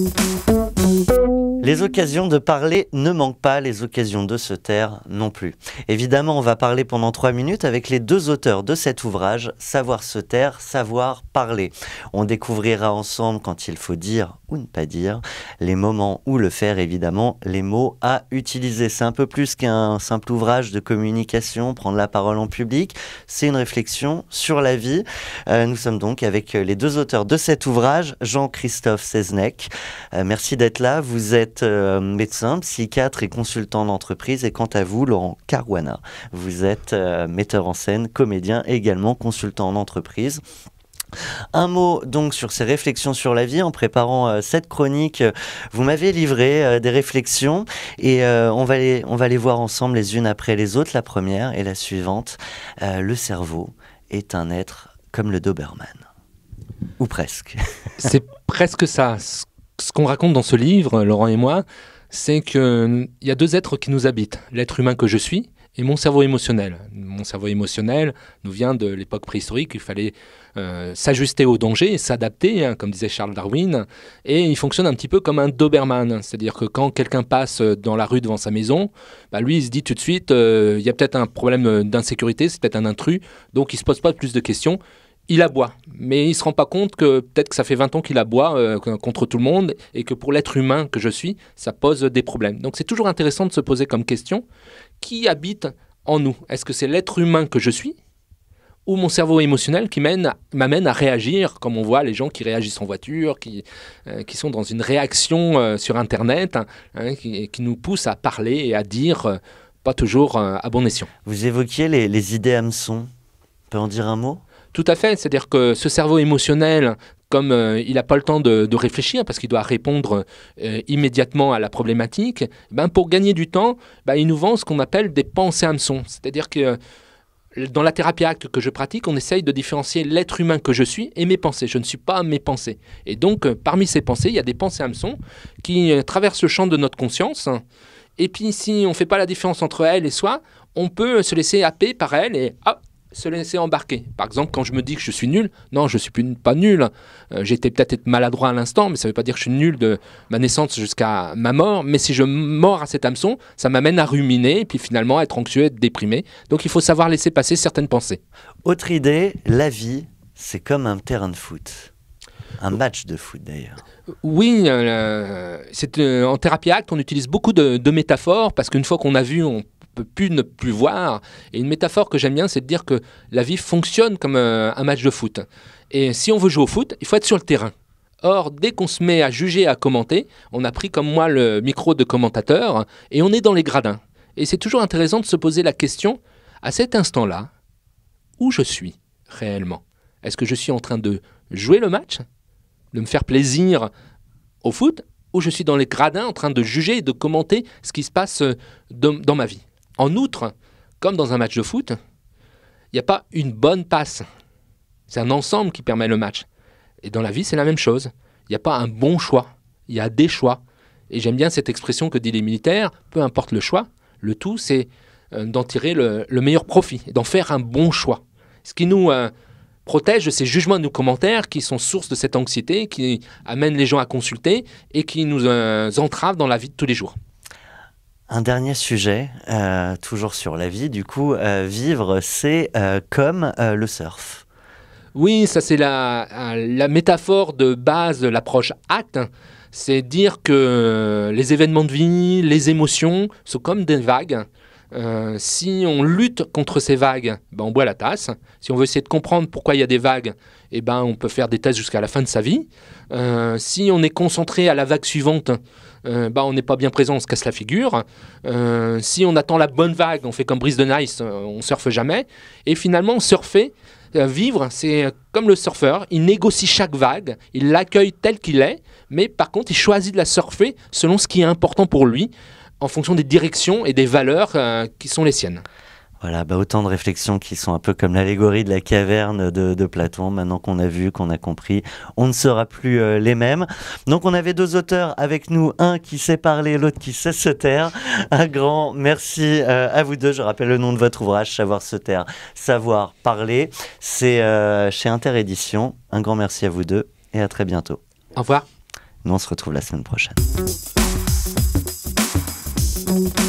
Thank you. Les occasions de parler ne manquent pas, les occasions de se taire non plus. Évidemment, on va parler pendant trois minutes avec les deux auteurs de cet ouvrage, Savoir se taire, savoir parler. On découvrira ensemble quand il faut dire ou ne pas dire, les moments où le faire, évidemment, les mots à utiliser. C'est un peu plus qu'un simple ouvrage de communication, prendre la parole en public, c'est une réflexion sur la vie. Euh, nous sommes donc avec les deux auteurs de cet ouvrage, Jean-Christophe Seznec. Euh, merci d'être là, vous êtes euh, médecin, psychiatre et consultant en entreprise Et quant à vous, Laurent Caruana, vous êtes euh, metteur en scène, comédien, également consultant en entreprise. Un mot donc sur ces réflexions sur la vie. En préparant euh, cette chronique, vous m'avez livré des réflexions et on, va les, on va les voir ensemble les unes après les autres. La première et la suivante. le cerveau est un être comme le Doberman. Ou presque. C'est presque ça ce qu'on raconte dans ce livre, Laurent et moi, c'est qu'il euh, y a deux êtres qui nous habitent. L'être humain que je suis et mon cerveau émotionnel. Mon cerveau émotionnel nous vient de l'époque préhistorique, il fallait euh, s'ajuster au danger, s'adapter, hein, comme disait Charles Darwin, et il fonctionne un petit peu comme un Doberman, c'est-à-dire que quand quelqu'un passe dans la rue devant sa maison, bah, lui il se dit tout de suite, euh, il y a peut-être un problème d'insécurité, c'est peut-être un intrus, donc il ne se pose pas plus de questions, il aboie, mais il ne se rend pas compte que peut-être que ça fait 20 ans qu'il aboie euh, contre tout le monde et que pour l'être humain que je suis, ça pose des problèmes. Donc c'est toujours intéressant de se poser comme question, qui habite en nous Est-ce que c'est l'être humain que je suis ou mon cerveau émotionnel qui m'amène à réagir, comme on voit les gens qui réagissent en voiture, qui, euh, sont dans une réaction euh, sur Internet, hein, hein, qui, nous pousse à parler et à dire pas toujours à bon escient. Vous évoquiez les, les idées hameçons. On peut en dire un mot tout à fait, c'est-à-dire que ce cerveau émotionnel, comme euh, il n'a pas le temps de, réfléchir parce qu'il doit répondre euh, immédiatement à la problématique, eh ben pour gagner du temps, ben, il nous vend ce qu'on appelle des pensées hameçons. C'est-à-dire que euh, dans la thérapie acte que je pratique, on essaye de différencier l'être humain que je suis et mes pensées. Je ne suis pas mes pensées. Et donc, parmi ces pensées, il y a des pensées hameçons qui traversent le champ de notre conscience. Et puis, si on ne fait pas la différence entre elles et soi, on peut se laisser happer par elles et hop, se laisser embarquer. Par exemple, quand je me dis que je suis nul, non, je suis pas nul. Euh, j'étais peut-être maladroit à l'instant, mais ça ne veut pas dire que je suis nul de ma naissance jusqu'à ma mort. Mais si je mords à cet hameçon, ça m'amène à ruminer et puis finalement à être anxieux, être déprimé. Donc il faut savoir laisser passer certaines pensées. Autre idée, la vie, c'est comme un terrain de foot. Un match de foot d'ailleurs. Oui, euh, c'est euh, en thérapie acte, on utilise beaucoup de, de métaphores parce qu'une fois qu'on a vu, on peut plus ne plus voir. Et une métaphore que j'aime bien, c'est de dire que la vie fonctionne comme euh, un, match de foot. Et si on veut jouer au foot, il faut être sur le terrain. Or, dès qu'on se met à juger, à commenter, on a pris comme moi le micro de commentateur et on est dans les gradins. Et c'est toujours intéressant de se poser la question, à cet instant-là, où je suis réellement Est-ce que je suis en train de jouer le match, de me faire plaisir au foot, ou je suis dans les gradins en train de juger et de commenter ce qui se passe euh, dans ma vie en outre, comme dans un match de foot, il n'y a pas une bonne passe. C'est un ensemble qui permet le match. Et dans la vie, c'est la même chose. Il n'y a pas un bon choix. Il y a des choix. Et j'aime bien cette expression que dit les militaires, peu importe le choix, le tout, c'est euh, d'en tirer le, meilleur profit, d'en faire un bon choix. Ce qui nous euh, protège c'est ces jugements, de nos commentaires qui sont source de cette anxiété, qui amènent les gens à consulter et qui nous euh, entravent dans la vie de tous les jours. Un dernier sujet, euh, toujours sur la vie, du coup, euh, vivre, c'est euh, comme le surf. Oui, ça c'est la, la métaphore de base de l'approche acte. Hein. C'est dire que les événements de vie, les émotions sont comme des vagues. Hein. Euh, si on lutte contre ces vagues, ben on boit la tasse. Si on veut essayer de comprendre pourquoi il y a des vagues, eh ben on peut faire des tests jusqu'à la fin de sa vie. Euh, si on est concentré à la vague suivante, euh, ben, on n'est pas bien présent, on se casse la figure. si on attend la bonne vague, on fait comme brise de Nice, on surfe jamais. Et finalement, surfer, vivre, c'est comme le surfeur, il négocie chaque vague, il l'accueille tel qu'il est, mais par contre, il choisit de la surfer selon ce qui est important pour lui en fonction des directions et des valeurs euh, qui sont les siennes. Voilà, bah autant de réflexions qui sont un peu comme l'allégorie de la caverne de, Platon. Maintenant qu'on a vu, qu'on a compris, on ne sera plus euh, les mêmes. Donc on avait deux auteurs avec nous, un qui sait parler, l'autre qui sait se taire. Un grand merci euh, à vous deux. Je rappelle le nom de votre ouvrage, Savoir se taire, savoir parler. C'est chez Interédition. Un grand merci à vous deux et à très bientôt. Au revoir. Nous on se retrouve la semaine prochaine. Thank you.